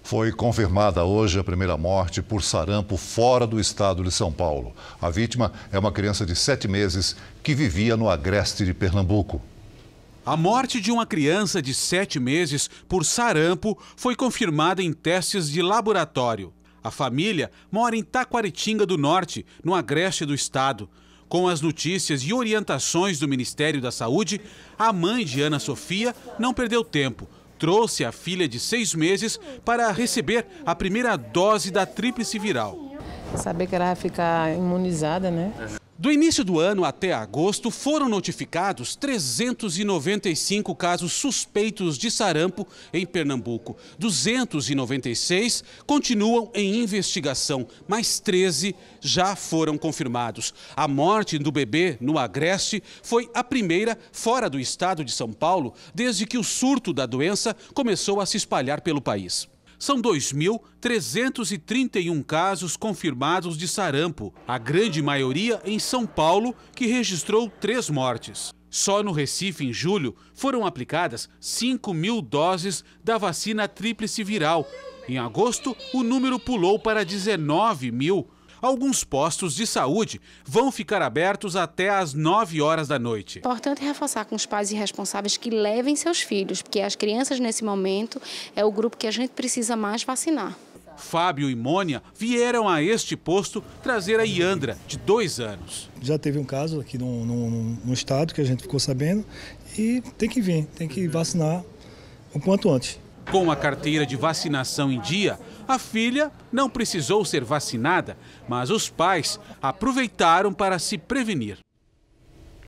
Foi confirmada hoje a primeira morte por sarampo fora do estado de São Paulo. A vítima é uma criança de 7 meses que vivia no agreste de Pernambuco. A morte de uma criança de 7 meses por sarampo foi confirmada em testes de laboratório. A família mora em Taquaritinga do Norte, no agreste do estado. Com as notícias e orientações do Ministério da Saúde, a mãe de Ana Sofia não perdeu tempo trouxe a filha de seis meses para receber a primeira dose da tríplice viral. Saber que ela vai ficar imunizada, né? Do início do ano até agosto, foram notificados 395 casos suspeitos de sarampo em Pernambuco. 296 continuam em investigação, mas 13 já foram confirmados. A morte do bebê no Agreste foi a primeira fora do estado de São Paulo desde que o surto da doença começou a se espalhar pelo país. São 2.331 casos confirmados de sarampo, a grande maioria em São Paulo, que registrou três mortes. Só no Recife, em julho, foram aplicadas 5 mil doses da vacina tríplice viral. Em agosto, o número pulou para 19 mil alguns postos de saúde vão ficar abertos até às 9 horas da noite. Importante reforçar com os pais e responsáveis que levem seus filhos, porque as crianças nesse momento é o grupo que a gente precisa mais vacinar. Fábio e Mônia vieram a este posto trazer a Iandra, de dois anos. Já teve um caso aqui no, no, no estado que a gente ficou sabendo e tem que vir, tem que vacinar o quanto antes. Com a carteira de vacinação em dia, a filha não precisou ser vacinada, mas os pais aproveitaram para se prevenir.